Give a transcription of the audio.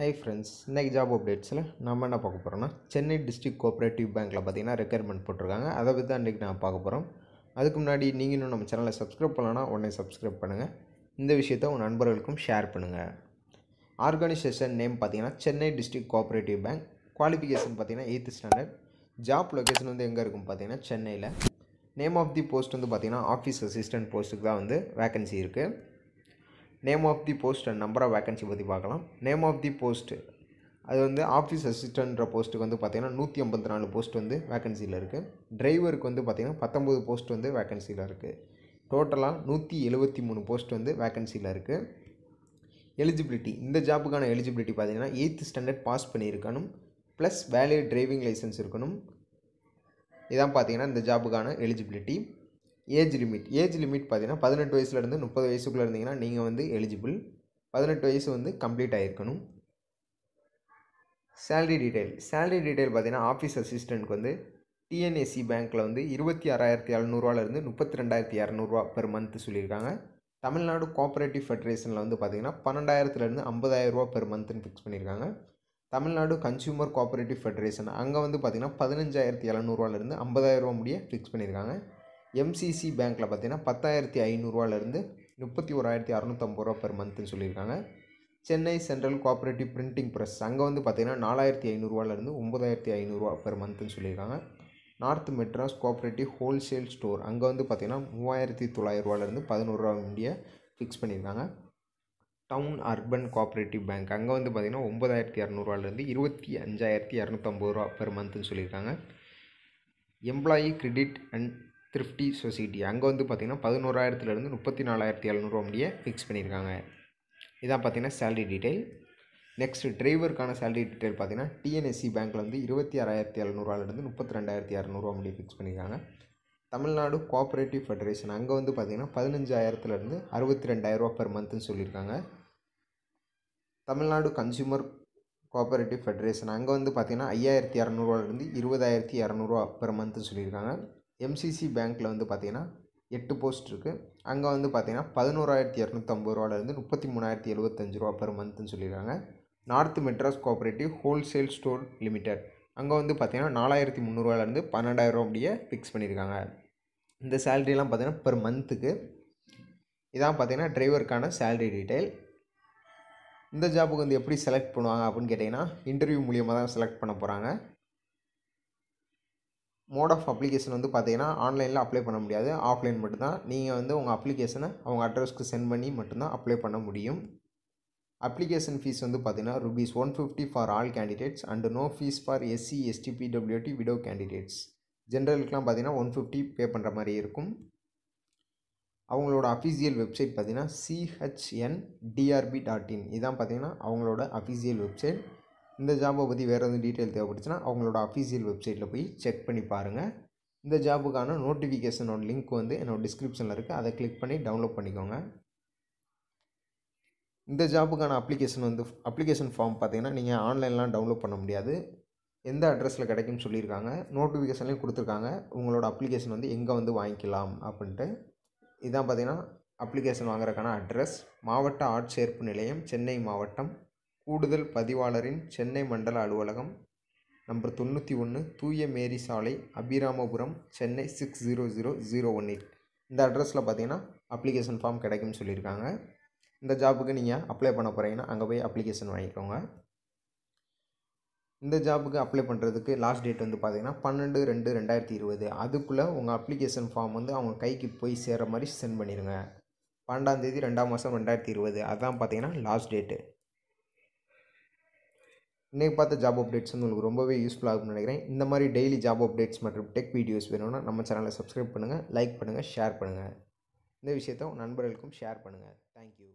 high friends இன்றைக்கி job அப்டேட்ஸில் நம்ம என்ன பார்க்க போகிறோம்னா சென்னை டிஸ்ட்ரிக் கோஆப்ரேட்டிவ் பேங்க்கில் பார்த்தீங்கன்னா ரெக்யர்மெண்ட் போட்டிருக்காங்க அதை பற்றி தான் இன்றைக்கி நான் பார்க்க போகிறோம் அதுக்கு முன்னாடி நீங்கள் இன்னும் நம்ம சேனலை சப்ஸ்கிரைப் பண்ணலன்னா உடனே சப்ஸ்கிரைப் பண்ணுங்கள் இந்த விஷயத்த உங்கள் நண்பர்களுக்கும் ஷேர் பண்ணுங்கள் ஆர்கனைசேஷன் நேம் பார்த்தீங்கன்னா Chennai district cooperative bank qualification பார்த்தீங்கன்னா எயித்து ஸ்டாண்டர்ட் ஜாப் லொக்கேஷன் வந்து எங்கே இருக்கும் பார்த்தீங்கன்னா சென்னையில் நேம் ஆஃப் தி போஸ்ட் வந்து பார்த்திங்கன்னா ஆஃபீஸ் அசிஸ்டன்ட் போஸ்ட்டுக்கு தான் வந்து வேக்கன்சி இருக்குது name of the post and number of vacancy பற்றி பார்க்கலாம் நேம் ஆஃப் தி போஸ்ட் அது வந்து ஆஃபீஸ் அசிஸ்டன்ட்ற போஸ்ட்டுக்கு வந்து பார்த்திங்கன்னா நூற்றி ஐம்பத்தி நாலு போஸ்ட் வந்து வேக்கன்சியில் இருக்குது டிரைவருக்கு வந்து பார்த்திங்கன்னா பத்தொம்பது போஸ்ட் வந்து வேக்கன்சியில் இருக்குது டோட்டலாக நூற்றி எழுபத்தி மூணு போஸ்ட் வந்து வேக்கன்சியில் இருக்குது எலிஜிபிலிட்டி இந்த ஜாப்புக்கான எலிஜிபிலிட்டி பார்த்திங்கன்னா எயித்து ஸ்டாண்டர்ட் பாஸ் பண்ணியிருக்கணும் ப்ளஸ் வேலிட் டிரைவிங் லைசன்ஸ் இருக்கணும் இதான் பார்த்திங்கன்னா இந்த ஜாப்புக்கான eligibility age limit age limit பார்த்தீங்கன்னா பதினெட்டு வயசுலேருந்து முப்பது வயசுக்குள்ளே இருந்தீங்கன்னா நீங்கள் வந்து எலிஜிபிள் பதினெட்டு வயசு வந்து கம்ப்ளீட் ஆகிருக்கணும் சேலரி டீட்டெயில் சேலரி டீட்டெயில் பார்த்தீங்கன்னா ஆஃபீஸ் அசிஸ்டண்ட்க்கு வந்து டிஎன்ஏசி பேங்க்கில் வந்து இருபத்தி ஆறாயிரத்தி எழுநூறுவாலேருந்து முப்பத்தி ரெண்டாயிரத்தி இரநூறுவா பெர் மந்த்து சொல்லியிருக்காங்க தமிழ்நாடு கோஆப்ரேட்டிவ் ஃபெடரேஷனில் வந்து பார்த்திங்கன்னா பன்னெண்டாயிரத்துலேருந்து ஐம்பதாயிரரூவா பெர் மந்த்னு ஃபிக்ஸ் பண்ணியிருக்காங்க தமிழ்நாடு கன்சியூமர் கோஆப்ரேட்டிவ் ஃபெடரேஷன் அங்கே வந்து பார்த்திங்கன்னா பதினஞ்சாயிரத்தி எழுநூறுவாலேருந்து ஐம்பதாயிரரூவா முடிய ஃபிக்ஸ் பண்ணியிருக்காங்க எம்சிசி பேங்க்கில் பார்த்தீங்கன்னா பத்தாயிரத்தி ஐநூறுரூவாலேருந்து முப்பத்தி ஓராயிரத்தி அறநூற்றம்பது ரூபா பெர் மந்த்துன்னு சொல்லியிருக்காங்க Chennai central cooperative printing press அங்கே வந்து பார்த்திங்கன்னா நாலாயிரத்தி ஐநூறுரூவாலேருந்து ஒம்பதாயிரத்தி ஐநூறுரூவா பெர் மந்த்துன்னு சொல்லியிருக்காங்க north Madras cooperative wholesale store அங்கே வந்து பார்த்திங்கன்னா மூவாயிரத்தி தொள்ளாயிரரூவாலேருந்து பதினோருவா இண்டியா ஃபிக்ஸ் பண்ணியிருக்காங்க டவுன் அர்பன் கோஆப்ரேட்டிவ் பேங்க் அங்கே வந்து பார்த்திங்கன்னா ஒம்பதாயிரத்தி இரநூறுவாலேருந்து இருபத்தி அஞ்சாயிரத்தி இரநூத்தம்பது ரூபா பெர் மந்த்துன்னு சொல்லியிருக்காங்க employee credit and thrifty society அங்கே வந்து பார்த்திங்கன்னா பதினோராயிரத்துலேருந்து முப்பத்தி நாலாயிரத்தி எழுநூறுவா முடிய ஃபிக்ஸ் பண்ணியிருக்காங்க இதான் பார்த்திங்கன்னா சேலரி டீட்டெயில் நெக்ஸ்ட் டிரைவருக்கான சேலரி டீட்டெயில் பார்த்தீங்கன்னா டிஎன்எஸ்சி பேங்க்கில் வந்து இருபத்தி ஆறாயிரத்தி எழுநூறுவாலேருந்து முப்பத்தி ரெண்டாயிரத்தி இரநூறுவா முடிய ஃபிக்ஸ் பண்ணியிருக்காங்க தமிழ்நாடு கோஆப்ரேட்டிவ் ஃபெடரேஷன் அங்கே வந்து பார்த்திங்கன்னா பதினஞ்சாயிரத்துலேருந்து அறுபத்தி ரெண்டாயிரரூவா பெர் மந்த்துன்னு சொல்லியிருக்காங்க தமிழ்நாடு கன்சியூமர் கோஆப்ரேட்டிவ் ஃபெடரேஷன் அங்கே வந்து பார்த்திங்கன்னா ஐயாயிரத்தி இரநூறுவாலேருந்து இருபதாயிரத்தி இரநூறுவா பெர் மந்த்துன்னு சொல்லியிருக்காங்க எம்சிசி பேங்க்கில் வந்து பார்த்திங்கன்னா எட்டு போஸ்ட் இருக்குது அங்கே வந்து பார்த்திங்கன்னா பதினோராயிரத்தி இரநூத்தம்பது ரூபாலேருந்து முப்பத்தி மூணாயிரத்தி எழுபத்தஞ்சு ரூபா பெர் மந்த்துன்னு சொல்லியிருக்காங்க north Madras cooperative wholesale store limited அங்கே வந்து பார்த்திங்கன்னா நாலாயிரத்தி முந்நூறுவாலேருந்து பன்னெண்டாயிரம் அப்படியே ஃபிக்ஸ் பண்ணியிருக்காங்க இந்த சேலரிலாம் பார்த்திங்கன்னா பெர் மந்த்துக்கு இதான் பார்த்திங்கன்னா டிரைவருக்கான சேலரி டீட்டெயில் இந்த ஜாபுக்கு வந்து எப்படி செலக்ட் பண்ணுவாங்க அப்படின்னு கேட்டிங்கன்னா இன்டர்வியூ மூலியமாக தான் செலக்ட் பண்ண போகிறாங்க மோட் ஆஃப் அப்ளிகேஷன் வந்து பார்த்தீங்கன்னா ஆன்லைனில் அப்ளை பண்ண முடியாது ஆஃப்லைன் மட்டும்தான் நீங்கள் வந்து உங்கள் அப்ளிகேஷனை அவங்க அட்ரஸ்க்கு சென்ட் பண்ணி மட்டும்தான் அப்ளை பண்ண முடியும் அப்ளிகேஷன் ஃபீஸ் வந்து பார்த்தீங்கன்னா rupees one fifty for all candidates and no fee for SC ST பிடபிள்யூடி விடோ கேண்டிடேட்ஸ் ஜென்ரலுக்குலாம் பார்த்தீங்கன்னா ஒன் ஃபிஃப்டி பே பண்ணுற மாதிரி இருக்கும் அவங்களோட அஃபிஷியல் வெப்சைட் பார்த்தீங்கன்னா சிஹெச்என் டிஆர்பி டாட் இன் இதான் பார்த்தீங்கன்னா அவங்களோட அஃபிஷியல் வெப்சைட் இந்த ஜாபை பற்றி வேறு எதுவும் டீட்டெயில் தேவைப்படுச்சுன்னா அவங்களோட அஃபீஷியல் வெப்சைட்டில் போய் செக் பண்ணி பாருங்கள் இந்த ஜாபுக்கான நோட்டிஃபிகேஷனோட லிங்க் வந்து என்னோடய டிஸ்கிரிப்ஷனில் இருக்குது அதை கிளிக் பண்ணி டவுன்லோட் பண்ணிக்கோங்க இந்த ஜாபுக்கான அப்ளிகேஷன் வந்து அப்ளிகேஷன் ஃபார்ம் பார்த்தீங்கன்னா நீங்கள் ஆன்லைன்லாம் டவுன்லோட் பண்ண முடியாது எந்த அட்ரஸில் கிடைக்கும்னு சொல்லியிருக்காங்க நோட்டிஃபிகேஷன்லேயும் கொடுத்துருக்காங்க உங்களோட அப்ளிகேஷன் வந்து எங்கே வந்து வாங்கிக்கலாம் அப்படின்ட்டு இதான் பார்த்திங்கன்னா அப்ளிகேஷன் வாங்குறதுக்கான அட்ரஸ் மாவட்ட ஆட்சேர்ப்பு நிலையம் சென்னை மாவட்டம் கூடுதல் பதிவாளரின் சென்னை மண்டல அலுவலகம் நம்பர் தொண்ணூற்றி ஒன்று தூய மேரி சாலை Abhiramapuram Chennai six zero zero zero one eight இந்த அட்ரஸில் பார்த்தீங்கன்னா அப்ளிகேஷன் ஃபார்ம் கிடைக்கும்னு சொல்லியிருக்காங்க இந்த ஜாபுக்கு நீங்கள் அப்ளை பண்ண போகிறீங்கன்னா அங்கே போய் அப்ளிகேஷன் வாங்கிக்கோங்க இந்த ஜாபுக்கு அப்ளை பண்ணுறதுக்கு லாஸ்ட் டேட் வந்து பார்த்தீங்கன்னா பன்னெண்டு ரெண்டு ரெண்டாயிரத்தி இருபது அதுக்குள்ளே உங்கள் அப்ளிகேஷன் ஃபார்ம் வந்து அவங்க கைக்கு போய் சேர்கிற மாதிரி சென்ட் பண்ணிடுங்க பன்னெண்டாந்தேதி ரெண்டாம் மாதம் ரெண்டாயிரத்தி இருபது அதான் பார்த்தீங்கன்னா லாஸ்ட் டேட்டு இன்றைக்கி பார்த்த ஜாப் அப்டேட்ஸ் வந்து உங்களுக்கு ரொம்பவே யூஸ்ஃபுல்லாக இருக்கும்னு நினைக்கிறேன் இந்த மாதிரி டெய்லி ஜாப் அப்டேட்ஸ் மற்றும் டெக் வீடியோஸ் வேணும்னா நம்ம சேனலை சப்ஸ்கிரைப் பண்ணுங்கள் லைக் பண்ணுங்கள் ஷேர் பண்ணுங்கள் இந்த விஷயத்த நண்பர்களுக்கும் ஷேர் பண்ணுங்கள் தேங்க்யூ